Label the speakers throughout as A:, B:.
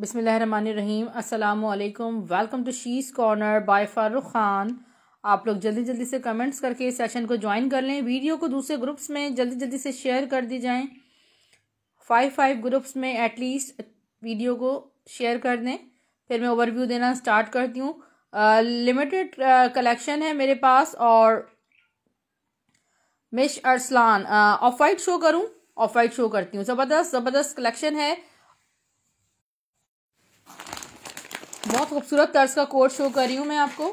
A: बिसमीम असलकम welcome to she's corner by Farooq Khan आप लोग जल्दी जल्दी से कमेंट्स करके सेशन को ज्वाइन कर लें वीडियो को दूसरे ग्रुप्स में जल्दी जल्दी से शेयर कर दी जाएं फाइव फाइव ग्रुप्स में एटलीस्ट वीडियो को शेयर कर दें फिर मैं ओवरव्यू देना स्टार्ट करती हूँ लिमिटेड कलेक्शन है मेरे पास और मिश अरसलान ऑफ वाइट शो करूँ ऑफ वाइट शो करती हूँ ज़बरदस्त ज़बरदस्त कलेक्शन है बहुत खूबसूरत तर्ज का कोट शो कर रही हूँ मैं आपको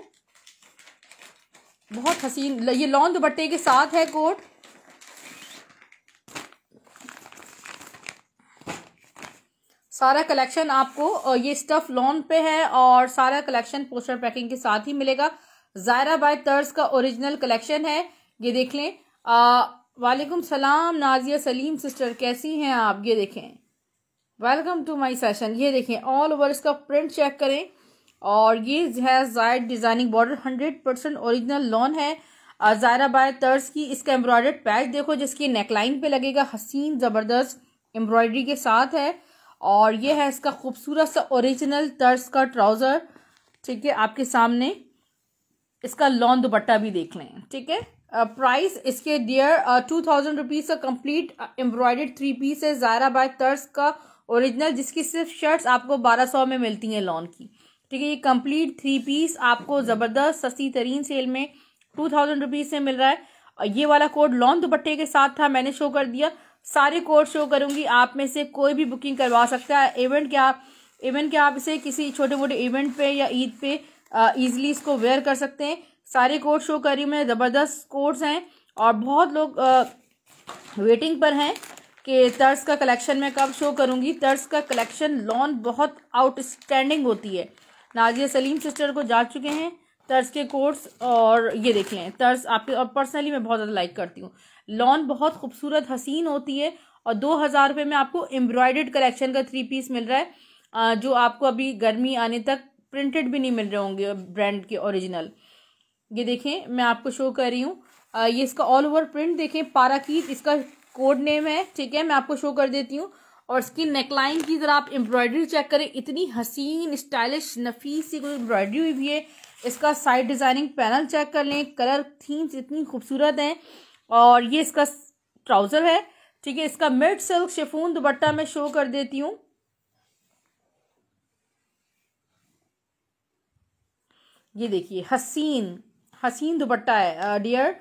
A: बहुत हसीन ये लॉन्ग दुपट्टे के साथ है कोट सारा कलेक्शन आपको ये स्टफ लॉन्ग पे है और सारा कलेक्शन पोस्टर पैकिंग के साथ ही मिलेगा जायरा बाय तर्ज का ओरिजिनल कलेक्शन है ये देख लें वालेकुम सलाम नाजिया सलीम सिस्टर कैसी हैं आप ये देखें वेलकम टू माय सेशन ये देखें ऑल ओवर इसका प्रिंट चेक करें और ये है जायद designing border hundred percent original lawn है जायरा बाय तर्ज की इसका एम्ब्रॉयडर्ड पैच देखो जिसकी नेकलाइन पे लगेगा हसीन ज़बरदस्त एम्ब्रॉयडरी के साथ है और ये है इसका खूबसूरत सा ओरिजिनल तर्ज का ट्राउज़र ठीक है आपके सामने इसका लॉन दुपट्टा भी देख लें ठीक है प्राइस uh, इसके डियर टू थाउजेंड रुपीज़ का कंप्लीट एम्ब्रॉयडर्ड थ्री पीस है जायरा बाय तर्स का ओरिजिनल जिसकी सिर्फ शर्ट्स आपको बारह सौ में मिलती हैं लॉन की ठीक है ये कंप्लीट थ्री पीस आपको ज़बरदस्त सस्ती तरीन सेल में टू थाउजेंड रुपीज़ से मिल रहा है और ये वाला कोड लॉन दुपट्टे के साथ था मैंने शो कर दिया सारे कोड शो करूँगी आप में से कोई भी बुकिंग करवा सकता है इवेंट क्या इवेंट क्या आप इसे किसी छोटे मोटे इवेंट पे या ईद पे ईजिली इसको वेयर कर सकते हैं सारे कोड शो करी मैं ज़बरदस्त कोड्स हैं और बहुत लोग आ, वेटिंग पर हैं कि तर्स का कलेक्शन मैं कब शो करूँगी तर्स का कलेक्शन लॉन बहुत आउटस्टैंडिंग होती है नाजिया सलीम सिस्टर को जा चुके हैं तर्स के कोर्स और ये देख लें तर्स आपके और पर्सनली मैं बहुत ज़्यादा लाइक करती हूँ लॉन बहुत खूबसूरत हसीन होती है और दो हज़ार रुपये में आपको एम्ब्रॉयडर्ड कलेक्शन का थ्री पीस मिल रहा है जो आपको अभी गर्मी आने तक प्रिंटेड भी नहीं मिल रहे होंगे ब्रांड के ओरिजिनल ये देखें मैं आपको शो कर रही हूँ ये इसका ऑल ओवर प्रिंट देखें पाराकीट इसका कोड नेम है ठीक है मैं आपको शो कर देती हूँ और इसकी नेकलाइन की ज़रा आप एम्ब्रॉयडरी चेक करें इतनी हसीन स्टाइलिश नफीस सी कोई एम्ब्रॉयडरी हुई भी है इसका साइड डिज़ाइनिंग पैनल चेक कर लें कलर थीम्स इतनी खूबसूरत हैं और ये इसका ट्राउज़र है ठीक है इसका मिड सिल्क शेफून दुपट्टा मैं शो कर देती हूँ ये देखिए हसीन हसीन दुपट्टा है डियर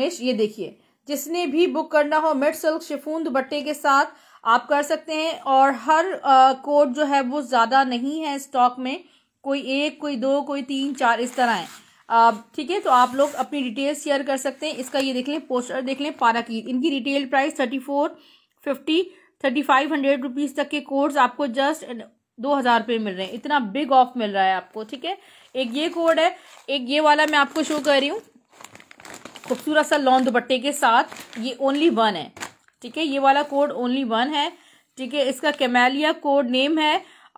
A: मेश ये देखिए जिसने भी बुक करना हो मिड सिल्क शिफून दुपट्टे के साथ आप कर सकते हैं और हर कोट जो है वो ज़्यादा नहीं है स्टॉक में कोई एक कोई दो कोई तीन चार इस तरह है ठीक है तो आप लोग अपनी डिटेल शेयर कर सकते हैं इसका ये देख लें पोस्टर देख लें पारा की इनकी retail price thirty four fifty thirty five hundred rupees तक के कोड्स आपको जस्ट दो हज़ार रुपये मिल रहे हैं इतना बिग ऑफ मिल रहा है आपको ठीक है एक ये कोड है एक ये वाला मैं आपको शो कर रही हूँ खूबसूरत सा लॉन दुपट्टे के साथ ये ओनली वन है ठीक है ये वाला कोड ओनली वन है ठीक है इसका कैमेलिया कोड नेम है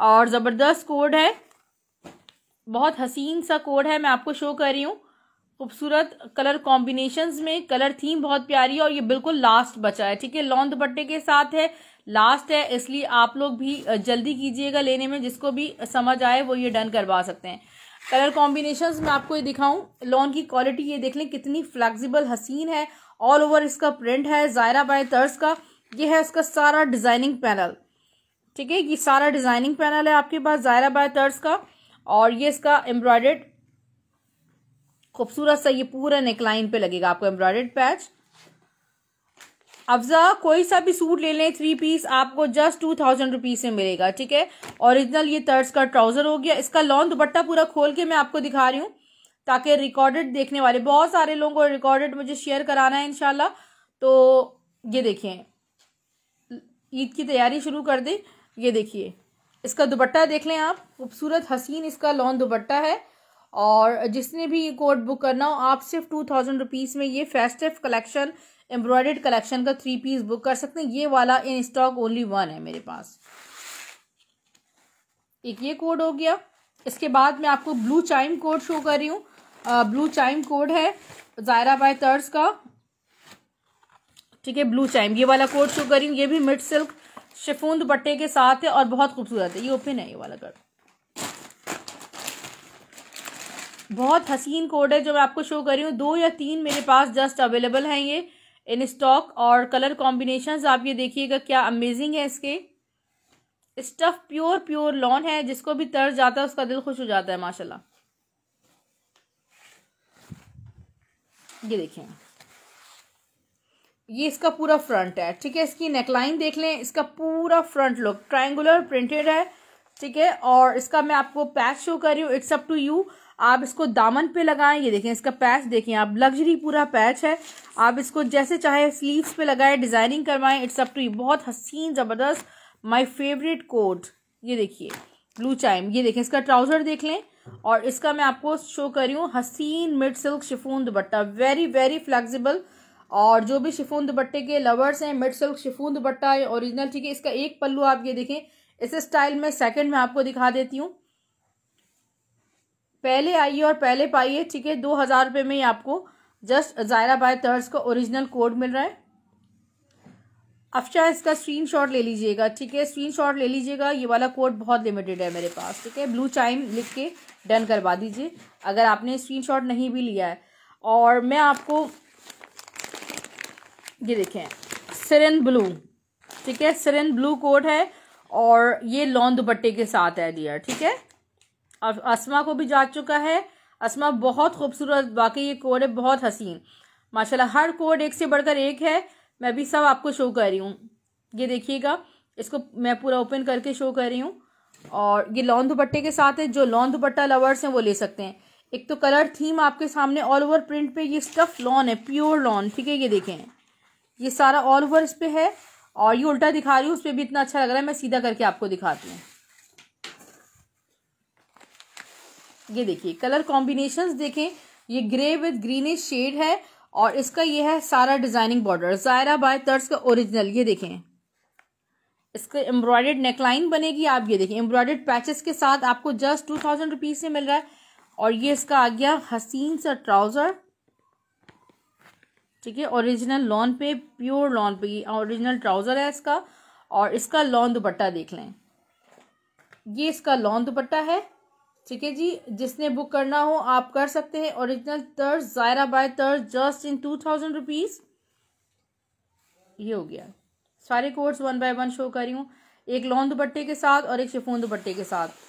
A: और ज़बरदस्त कोड है बहुत हसीन सा कोड है मैं आपको शो कर रही हूँ खूबसूरत कलर कॉम्बिनेशन में कलर थीम बहुत प्यारी है और ये बिल्कुल लास्ट बचा है ठीक है लॉन दुपट्टे के साथ है लास्ट है इसलिए आप लोग भी जल्दी कीजिएगा लेने में जिसको भी समझ आए वो ये डन करवा सकते हैं कलर कॉम्बिनेशन में आपको ये दिखाऊं लॉन की क्वालिटी ये देख लें कितनी फ्लेक्सिबल हसीन है ऑल ओवर इसका प्रिंट है जायरा बाय तर्स का ये है इसका सारा डिजाइनिंग पैनल ठीक है ये सारा डिजाइनिंग पैनल है आपके पास जायरा बाय तर्स का और ये इसका एम्ब्रॉयड खूबसूरत सा ये पूरा नेकलाइन पे लगेगा आपको एम्ब्रॉयड पैच अफजा कोई सा भी सूट ले लें थ्री पीस आपको जस्ट टू थाउजेंड रुपीज में मिलेगा ठीक है ओरिजिनल ये तर्ज का ट्राउजर हो गया इसका लॉन्ग दुपट्टा पूरा खोल के मैं आपको दिखा रही हूँ ताकि रिकॉर्डेड देखने वाले बहुत सारे लोगों को रिकॉर्डेड मुझे शेयर कराना है इनशाला तो ये देखिए ईद की तैयारी शुरू कर दें ये देखिए इसका दुपट्टा देख लें आप खूबसूरत हसीन इसका लॉन दुपट्टा है और जिसने भी ये कोड बुक करना हो आप सिर्फ टू थाउजेंड रुपीज़ में ये फेस्टिव कलेक्शन एम्ब्रॉयडर्ड कलेक्शन का थ्री पीस बुक कर सकते हैं ये वाला इन स्टॉक ओनली वन है मेरे पास एक ये कोड हो गया इसके बाद मैं आपको ब्लू चाइम कोड शो कर रही हूँ ब्लू चाइम कोड है जायरा बाय तर्स का ठीक है ब्लू चाइम ये वाला कोड शो कर रही हूँ ये भी मिड सिल्क शिफून दुपट्टे के साथ है और बहुत खूबसूरत है ये ओपन है ये वाला कर बहुत हसीन कोड है जो मैं आपको शो कर रही हूँ दो या तीन मेरे पास जस्ट अवेलेबल हैं ये इन स्टॉक और कलर कॉम्बिनेशंस आप ये देखिएगा क्या अमेजिंग है इसके स्टफ प्योर प्योर लॉन है जिसको भी तर जाता है उसका दिल खुश हो जाता है माशाल्लाह ये देखें ये इसका पूरा फ्रंट है ठीक है इसकी नेकलाइन देख लें इसका पूरा फ्रंट लुक ट्रायंगुलर प्रिंटेड है ठीक है और इसका मैं आपको पैच शो कर रही हूँ इट्स अप टू यू आप इसको दामन पे लगाएं ये देखें इसका पैच देखें आप लग्जरी पूरा पैच है आप इसको जैसे चाहे स्लीव्स पे लगाएं डिज़ाइनिंग करवाएं इट्स अप टू यू बहुत हसीन ज़बरदस्त माय फेवरेट कोट ये देखिए ब्लू चाइम ये देखें इसका ट्राउज़र देख लें और इसका मैं आपको शो कर रही हूँ हसीन mid silk chiffon dupatta very very flexible और जो भी शिफोन दुपट्टे के लवर्स हैं मिड सिल्क शिफोन दुपट्टा है ओरिजिनल ठीक है इसका एक पल्लू आप ये देखें इस स्टाइल में सेकंड में आपको दिखा देती हूँ पहले आइए और पहले पाइए ठीक है दो हज़ार रुपये में ही आपको जस्ट जायरा बाय तर्स का ओरिजिनल कोड मिल रहा है अफशा इसका इसका शॉट ले लीजिएगा ठीक है शॉट ले लीजिएगा ये वाला कोड बहुत लिमिटेड है मेरे पास ठीक है ब्लू चाइम लिख के डन करवा दीजिए अगर आपने शॉट नहीं भी लिया है और मैं आपको ये देखें सरन ब्लू ठीक है सिरन ब्लू कोड है और ये लॉन दुपट्टे के साथ है डियर ठीक है और असमा को भी जा चुका है असमा बहुत खूबसूरत वाकई ये कोड है बहुत हसीन माशाल्लाह हर कोड एक से बढ़कर एक है मैं भी सब आपको शो कर रही हूँ ये देखिएगा इसको मैं पूरा ओपन करके शो कर रही हूँ और ये लॉन दुपट्टे के साथ है जो लॉन् दुपट्टा लवर्स हैं वो ले सकते हैं एक तो कलर थीम आपके सामने ऑल ओवर प्रिंट पे ये स्टफ लॉन है प्योर लॉन ठीक है ये देखें ये सारा ऑल ओवर इस पर है और ये उल्टा दिखा रही हूँ उस पर भी इतना अच्छा लग रहा है मैं सीधा करके आपको दिखाती हूँ ये देखिए कलर कॉम्बिनेशंस देखें ये ग्रे विद ग्रीनिश शेड है और इसका ये है सारा designing border Zaira by Tarz का ओरिजिनल ये देखें इसका एम्ब्रॉयडर्ड नेकलाइन बनेगी आप ये देखें एम्ब्रॉयडर्ड पैचेस के साथ आपको जस्ट टू थाउजेंड रुपीज में मिल रहा है और ये इसका आ गया हसीन सा ट्राउजर ठीक है ओरिजिनल लॉन पे प्योर लॉन पे ओरिजिनल ट्राउजर है इसका और इसका लॉन दुपट्टा देख लें ये इसका लॉन दुपट्टा है ठीक है जी जिसने बुक करना हो आप कर सकते हैं original Tarz Zaira by Tarz just in two thousand rupees ये हो गया सारे codes one by one show कर रही हूँ एक लॉन्ग दुपट्टे के साथ और एक शिफोन दुपट्टे के साथ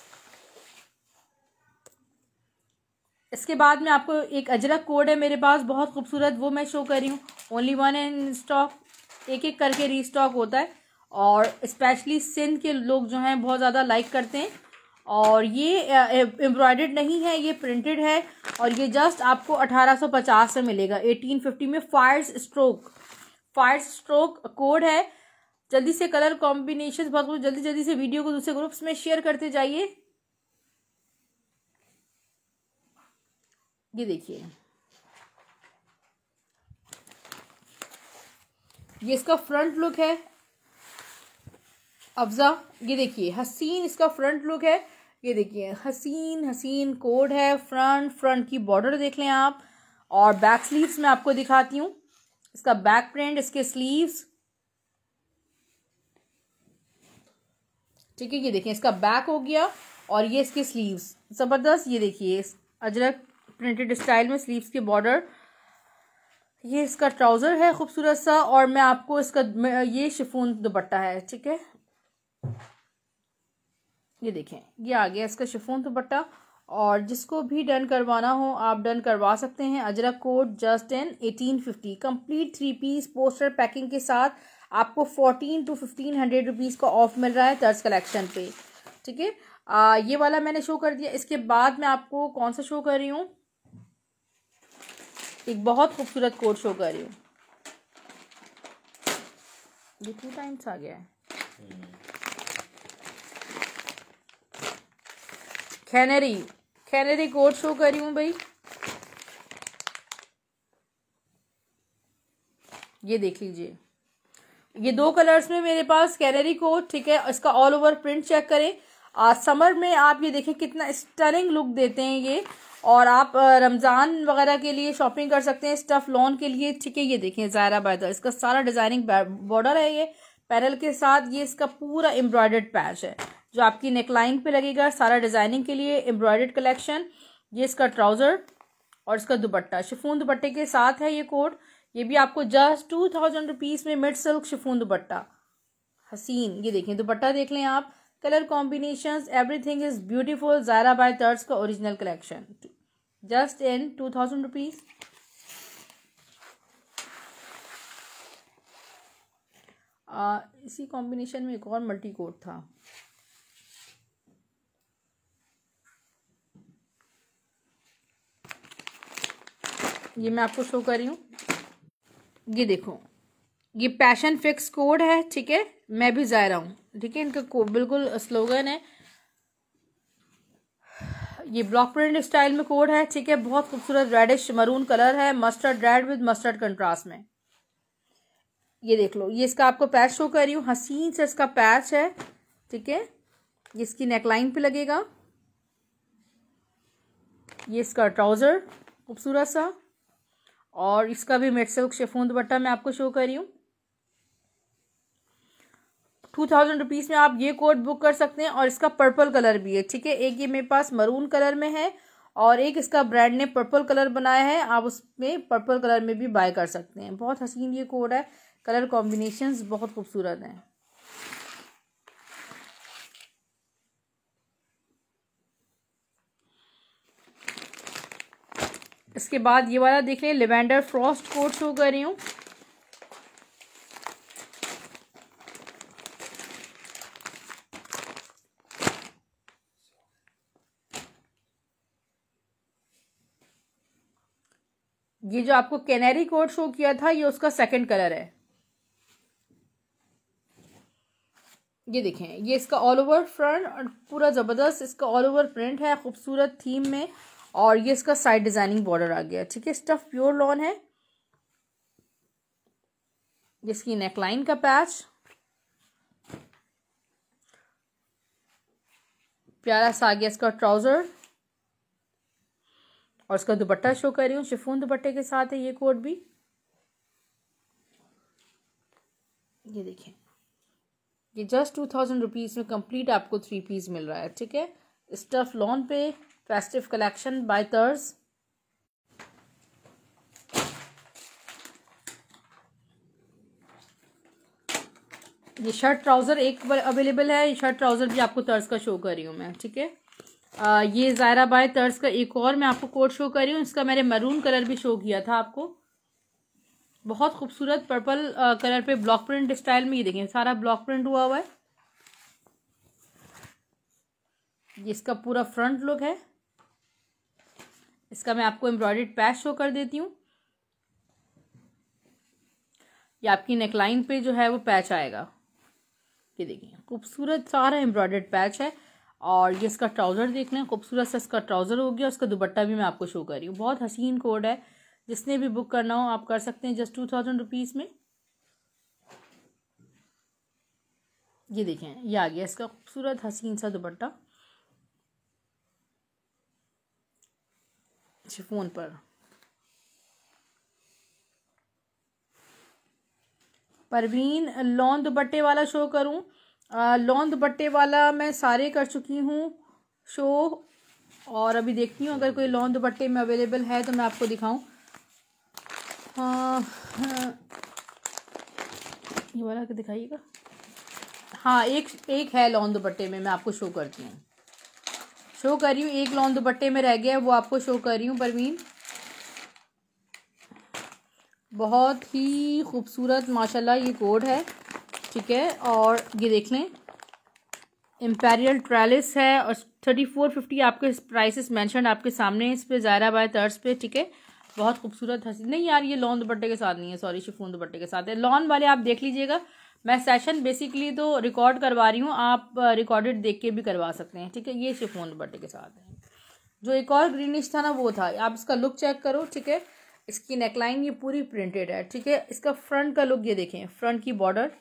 A: इसके बाद में आपको एक अजरक कोड है मेरे पास बहुत खूबसूरत वो मैं शो कर रही हूँ ओनली वन एंड स्टॉक एक एक करके रीस्टॉक होता है और स्पेशली सिंध के लोग जो हैं बहुत ज़्यादा लाइक करते हैं और ये एम्ब्रॉयडर्ड नहीं है ये प्रिंटेड है और ये जस्ट आपको 1850 से मिलेगा 1850 में fires stroke fires stroke code है जल्दी से कलर कॉम्बिनेशन बहुत जल्दी जल्दी से वीडियो को दूसरे ग्रुप्स में शेयर करते जाइए ये देखिए ये इसका फ्रंट लुक है अफजा ये देखिए हसीन इसका फ्रंट लुक है ये देखिए हसीन हसीन कोड है फ्रंट फ्रंट की बॉर्डर देख लें आप और बैक स्लीव्स में आपको दिखाती हूँ इसका बैक प्रिंट इसके स्लीव्स ठीक है ये देखिए इसका बैक हो गया और ये इसके स्लीव्स ज़बरदस्त ये देखिए अजरक प्रिंटेड स्टाइल में स्लीव्स के बॉर्डर ये इसका ट्राउज़र है खूबसूरत सा और मैं आपको इसका ये शिफोन दुपट्टा है ठीक है ये देखें ये आ गया इसका शिफोन दुपट्टा और जिसको भी डन करवाना हो आप डन करवा सकते हैं ajrak coat just an eighteen fifty complete three piece poster packing के साथ आपको fourteen to fifteen hundred rupees का ऑफ मिल रहा है तर्ज कलेक्शन पे ठीक है ये वाला मैंने शो कर दिया इसके बाद मैं आपको कौन सा शो कर रही हूँ एक बहुत खूबसूरत कोट शो कर रही हूँ टाइम्स आ गया है हम्म। कैनरी कैनरी कोड शो करी हूँ भाई ये देख लीजिए ये दो कलर्स में मेरे पास कैनरी कोट ठीक है इसका ऑल ओवर प्रिंट चेक करें आ, समर में आप ये देखें कितना स्टनिंग लुक देते हैं ये और आप रमज़ान वगैरह के लिए शॉपिंग कर सकते हैं स्टफ लॉन के लिए ठीक है ये देखें ज़ायरा बैदर इसका सारा डिज़ाइनिंग बॉर्डर है ये पैरल के साथ ये इसका पूरा एम्ब्रॉयडर्ड पैच है जो आपकी नेकलाइन पे लगेगा सारा डिजाइनिंग के लिए एम्ब्रॉयड कलेक्शन ये इसका ट्राउजर और इसका दुपट्टा शिफून दुपट्टे के साथ है ये कोट ये भी आपको जस्ट टू थाउजेंड रुपीज़ में मिड सिल्क शिफून दुपट्टा हसीन ये देखें दुपट्टा देख लें आप colour combination everything is beautiful Zaira by Tarz का original collection just in two thousand rupees इसी कॉम्बिनेशन में एक और मल्टी कोट था ये मैं आपको शो कर रही हूँ ये देखो ये पैशन फिक्स कोड है ठीक है मैं भी जा रहा हूँ ठीक है इनका बिल्कुल स्लोगन है ये ब्लॉक प्रिंट स्टाइल में कोड है ठीक है बहुत खूबसूरत रेडिश मरून कलर है mustard red with mustard contrast में ये देख लो ये इसका आपको पैच शो कर रही हूँ हसीन से इसका पैच है ठीक है ये इसकी नेकलाइन पे लगेगा ये इसका ट्राउज़र खूबसूरत सा और इसका भी मेट सिल्क शेफोन दुपट्टा मैं आपको शो कर रही हूँ टू थाउजेंड रुपीज़ में आप ये कोट बुक कर सकते हैं और इसका पर्पल कलर भी है ठीक है एक ये मेरे पास मरून कलर में है और एक इसका ब्रांड ने पर्पल कलर बनाया है आप उसमें पर्पल कलर में भी बाय कर सकते हैं बहुत हसीन ये कोट है कलर कॉम्बिनेशन बहुत खूबसूरत हैं इसके बाद ये वाला देख लें लेवेंडर फ्रॉस्ट कोट शो कर रही हूँ ये जो आपको कैनरी कोट शो किया था ये उसका सेकंड कलर है ये देखें ये इसका ऑल ओवर फ्रंट और पूरा ज़बरदस्त इसका ऑल ओवर प्रिंट है खूबसूरत थीम में और ये इसका साइड डिजाइनिंग बॉर्डर आ गया ठीक है स्टफ प्योर लॉन है इसकी नेकलाइन का पैच प्यारा सा आ गया इसका ट्राउजर और इसका दुपट्टा शो कर रही हूँ शिफोन दुपट्टे के साथ है ये कोट भी ये देखें ये जस्ट टू थाउजेंड रुपीज़ में कंप्लीट आपको थ्री पीस मिल रहा है ठीक है स्टफ लॉन पे festive collection by Thurs. ये शर्ट ट्राउज़र एक अवेलेबल है शर्ट ट्राउज़र भी आपको तर्स का शो कर रही हूँ मैं ठीक है ये ज़ायरा बाय तर्स का एक और मैं आपको कोट शो कर रही हूँ इसका मैंने मरून कलर भी शो किया था आपको बहुत खूबसूरत पर्पल आ, कलर पे ब्लॉक प्रिंट स्टाइल में ये देखें सारा ब्लॉक प्रिंट हुआ हुआ है ये इसका पूरा फ्रंट लुक है इसका मैं आपको एम्ब्रॉयडर्ड पैच शो कर देती हूँ ये आपकी नेकलाइन पे जो है वो पैच आएगा ये देखिए खूबसूरत सारा एम्ब्रॉयडर्ड पैच है और ये इसका ट्राउज़र देख लें खूबसूरत सा इसका ट्राउज़र हो गया उसका दुपट्टा भी मैं आपको शो कर रही हूँ बहुत हसीन कोड है जिसने भी बुक करना हो आप कर सकते हैं जस्ट टू थाउजेंड रुपीज़ में ये देखें ये आ गया इसका खूबसूरत हसीन सा दुपट्टा फोन पर परवीन लॉन दुपट्टे वाला शो करूं लॉन दुपट्टे वाला मैं सारे कर चुकी हूँ शो और अभी देखती हूँ अगर कोई लॉन दुपट्टे में अवेलेबल है तो मैं आपको दिखाऊं ये वाला दिखाइएगा हाँ एक एक है लॉन दुपट्टे में मैं आपको शो करती हूँ शो कर रही हूँ एक लॉन दुपट्टे में रह गया है वो आपको शो कर रही हूँ परवीन बहुत ही खूबसूरत माशाल्लाह ये कोड है ठीक है और ये देख लें एम्पेरियल ट्रेलिस है और थर्टी फोर फिफ्टी आपके प्राइसेस मैंशन आपके सामने इस पर ज़ायरा बाय तर्स पे ठीक है बहुत खूबसूरत हसी नहीं यार ये लॉन दुपट्टे के साथ नहीं है सॉरी शिफोन दुपट्टे के साथ है लॉन वाले आप देख लीजिएगा मैं सेशन बेसिकली तो रिकॉर्ड करवा रही हूँ आप रिकॉर्डेड uh, देख के भी करवा सकते हैं ठीक है ये शिफोन दुपट्टे के साथ है जो एक और ग्रीनिश था ना वो था आप इसका लुक चेक करो ठीक है इसकी नेकलाइन ये पूरी प्रिंटेड है ठीक है इसका फ्रंट का लुक ये देखें फ्रंट की बॉर्डर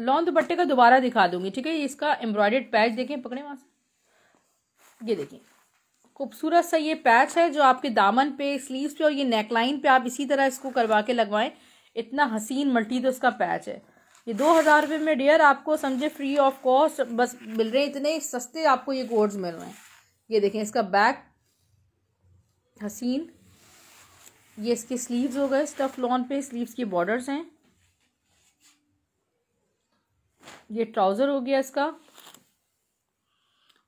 A: लॉन्ग दुपट्टे का दोबारा दिखा दूंगी ठीक है इसका एम्ब्रॉयडेड पैच देखें पकड़े वहां से ये देखें खूबसूरत सा ये पैच है जो आपके दामन पे स्लीव्स पे और ये नेकलाइन पे आप इसी तरह इसको करवा के लगवाएं इतना हसीन मल्टी तो इसका पैच है ये दो हज़ार रुपये में डियर आपको समझे फ्री ऑफ कॉस्ट बस मिल रहे हैं इतने सस्ते आपको ये कोड्स मिल रहे हैं ये देखें इसका बैक हसीन ये इसके स्लीव्स हो गए स्टफ लॉन पे स्लीव्स के बॉर्डर्स हैं ये ट्राउज़र हो गया इसका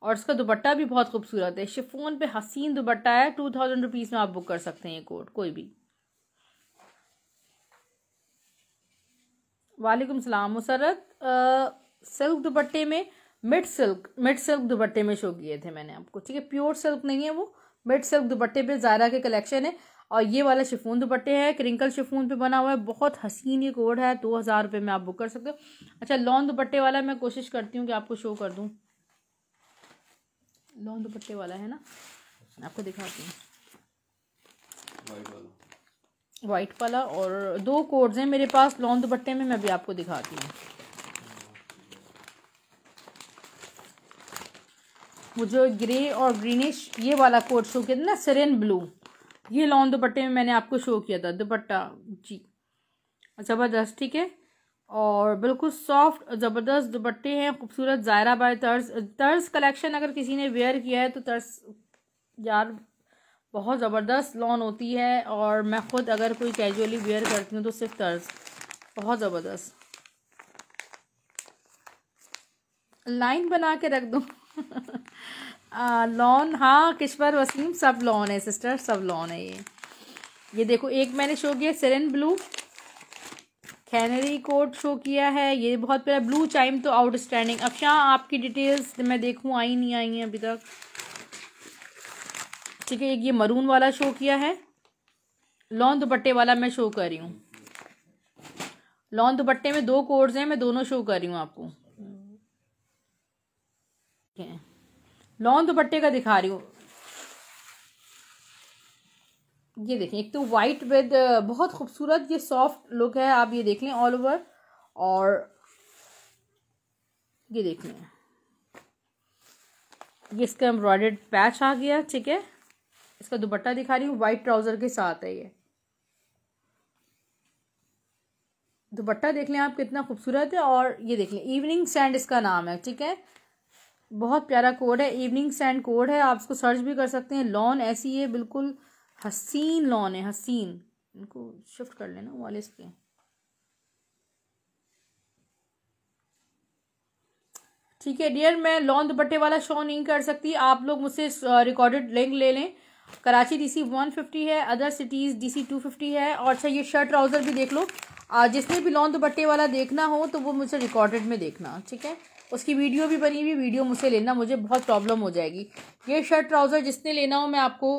A: और इसका दुपट्टा भी बहुत खूबसूरत है शिफोन पे हसीन दुपट्टा है टू थाउजेंड रुपीज़ में आप बुक कर सकते हैं ये कोट कोई भी वालेकुम सलाम मुसरत सिल्क दुपट्टे में मिड सिल्क मिड सिल्क दुपट्टे में शो किए थे मैंने आपको ठीक है प्योर सिल्क नहीं है वो मिड सिल्क दुपट्टे पे ज़ारा के कलेक्शन है और ये वाला शिफोन दुपट्टे है क्रिंकल शिफोन पे बना हुआ है बहुत हसीन ये कोड है दो हज़ार रुपये में आप बुक कर सकते हो अच्छा लॉन्ग दुपट्टे वाला मैं कोशिश करती हूँ कि आपको शो कर दूँ लॉन्ग दुपट्टे वाला है ना आपको दिखाती हूँ वाइट वाला और दो कोड्स हैं मेरे पास लॉन्ग दुपट्टे में मैं भी आपको दिखाती हूँ वो जो ग्रे और ग्रीनिश ये वाला कोड शो किया था ना सरेन ब्लू ये लॉन्ग दुपट्टे में मैंने आपको शो किया था दुपट्टा जी ज़बरदस्त ठीक है और बिल्कुल सॉफ्ट ज़बरदस्त दुपट्टे हैं खूबसूरत ज़ायरा बाय तर्ज तर्ज कलेक्शन अगर किसी ने वेयर किया है तो तर्ज यार बहुत ज़बरदस्त लॉन होती है और मैं ख़ुद अगर कोई कैजुअली वेयर करती हूँ तो सिर्फ तर्ज बहुत ज़बरदस्त लाइन बना के रख दूँ लॉन हाँ किश्वर वसीम सब लॉन है सिस्टर सब लॉन है ये ये देखो एक मैंने शो किया serene blue canary code show किया है ये बहुत प्यारा ब्लू चाइम तो आउटस्टैंडिंग अब शाह आपकी डिटेल्स मैं देखूँ आई नहीं आई हैं अभी तक ठीक है एक ये मरून वाला शो किया है लॉन दुपट्टे वाला मैं शो कर रही हूँ लॉन दुपट्टे में दो कोड्स हैं मैं दोनों शो कर रही हूँ आपको लॉन दुपट्टे का दिखा रही हूँ ये देखें एक तो वाइट विद uh, बहुत खूबसूरत ये सॉफ्ट लुक है आप ये देख लें ऑल ओवर और ये देख लें ये इसका एम्ब्रॉयडर्ड पैच आ गया ठीक है इसका दुपट्टा दिखा रही हूँ वाइट ट्राउज़र के साथ है ये दुपट्टा देख लें आप कितना खूबसूरत है और ये देख लें इवनिंग सैंड इसका नाम है ठीक है बहुत प्यारा कोड है इवनिंग सैंड कोड है आप इसको सर्च भी कर सकते हैं लॉन ऐसी है बिल्कुल हसीन लॉन है हसीन इनको शिफ्ट कर लेना वाले पे ठीक है डियर मैं लॉन दुपट्टे वाला शो नहीं कर सकती आप लोग मुझसे रिकॉर्डेड लिंक ले लें कराची डीसी 150 है अदर सिटीज़ डीसी 250 है और अच्छा ये शर्ट ट्राउज़र भी देख लो जिसने भी लॉन दुपट्टे वाला देखना हो तो वो मुझे रिकॉर्डेड में देखना ठीक है उसकी वीडियो भी बनी हुई वीडियो मुझसे लेना मुझे बहुत प्रॉब्लम हो जाएगी ये शर्ट ट्राउज़र जिसने लेना हो मैं आपको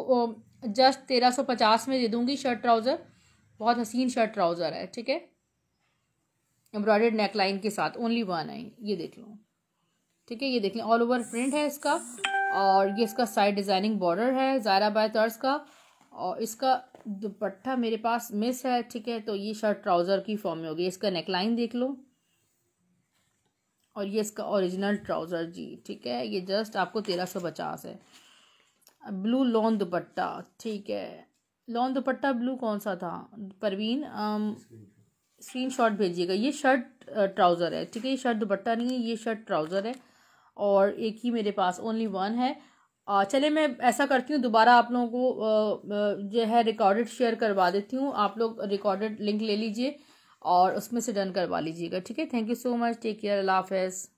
A: जस्ट तेरह सौ पचास में दे दूंगी शर्ट ट्राउज़र बहुत हसीन शर्ट ट्राउज़र है ठीक है एम्ब्रॉयडर्ड नेक लाइन के साथ ओनली वन आई ये देख लो ठीक है ये देख लो ऑल ओवर प्रिंट है इसका और ये इसका साइड डिज़ाइनिंग बॉर्डर है ज़ायरा बाय तर्स का और इसका दुपट्टा मेरे पास मिस है ठीक है तो ये शर्ट ट्राउज़र की फॉर्म में होगी इसका नेक लाइन देख लो और ये इसका ओरिजिनल ट्राउज़र जी ठीक है ये जस्ट आपको तेरह सौ पचास है ब्लू लॉन दुपट्टा ठीक है लॉन दुपट्टा ब्लू कौन सा था परवीन स्क्रीन शॉट भेजिएगा ये शर्ट ट्राउज़र है ठीक है ये शर्ट दुपट्टा नहीं है ये शर्ट ट्राउज़र है और एक ही मेरे पास ओनली वन है चले मैं ऐसा करती हूँ दोबारा आप लोगों को जो है रिकॉर्डेड शेयर करवा देती हूँ आप लोग रिकॉर्डेड लिंक ले लीजिए और उसमें से डन करवा लीजिएगा ठीक है thank you so much take care अल्लाह हाफ